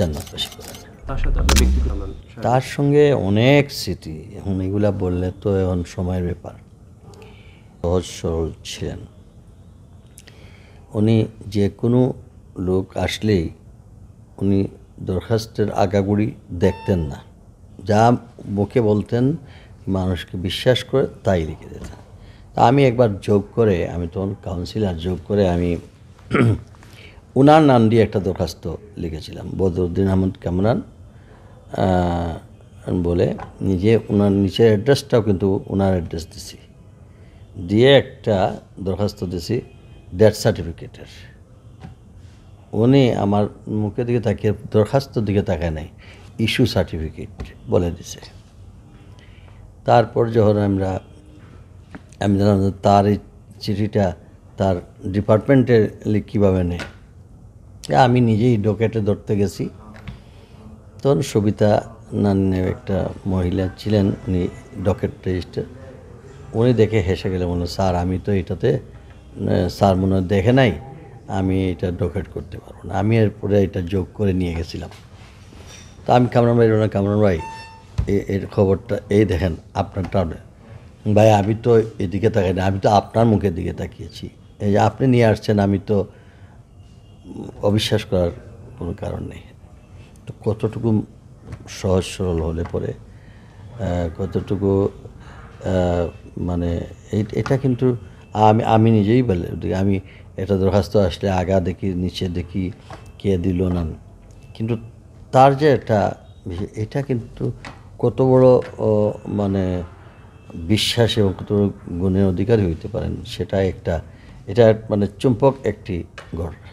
জান্নাতবাসী করেন তার সঙ্গে অনেক স্মৃতি এখন এগুলা বললে তো এখন সময়ের ব্যাপার সহজ সরল ছিলেন উনি যে কোনো লোক আসলেই উনি দরখাস্তের আগাগুড়ি দেখতেন না যা মুখে বলতেন মানুষকে বিশ্বাস করে তাই লিখে দিতেন তা আমি একবার যোগ করে আমি তখন কাউন্সিলার যোগ করে আমি ওনার নাম দিয়ে একটা দরখাস্ত লিখেছিলাম বদরুদ্দিন আহমদ কামরান বলে নিজে ওনার নিচের অ্যাড্রেসটাও কিন্তু ওনার অ্যাড্রেস দিছি দিয়ে একটা দরখাস্ত দিছি ডেথ সার্টিফিকেটের উনি আমার মুখের দিকে তাকিয়ে দরখাস্ত দিকে তাকায় নাই ইস্যু সার্টিফিকেট বলে দিছে তারপর যখন আমরা আমি জানলাম তার এই চিঠিটা তার ডিপার্টমেন্টে কীভাবে নেয় হ্যাঁ, আমি নিজেই ডোকেটে ধরতে গেছি তখন সবিতা নান্নে একটা মহিলা ছিলেন উনি ডকেট রেজিস্টার উনি দেখে হেসে গেলে মনে স্যার আমি তো এটাতে স্যার মনে দেখে নাই আমি এটা ডকেট করতে পারবো না আমি এরপরে এটা যোগ করে নিয়ে গেছিলাম তো আমি কামরান ভাই ওনার কামরান ভাই এর খবরটা এই দেখেন আপনার টাউনে ভাই আমি তো এদিকে তাকাই না আমি তো আপনার মুখের দিকে তাকিয়েছি এই যে আপনি নিয়ে আসছেন আমি তো অবিশ্বাস করার কোনো কারণ নেই তো কতটুকু সহজ সরল হলে পরে কতটুকু মানে এটা কিন্তু আমি আমি নিজেই বলে আমি এটা দরখাস্ত আসলে আগা দেখি নিচে দেখি কে দিল না কিন্তু তার যে একটা এটা কিন্তু কত বড় মানে বিশ্বাস এবং কত বড় গুণের অধিকারী হইতে পারেন সেটা একটা এটা মানে চুম্পক একটি ঘটনা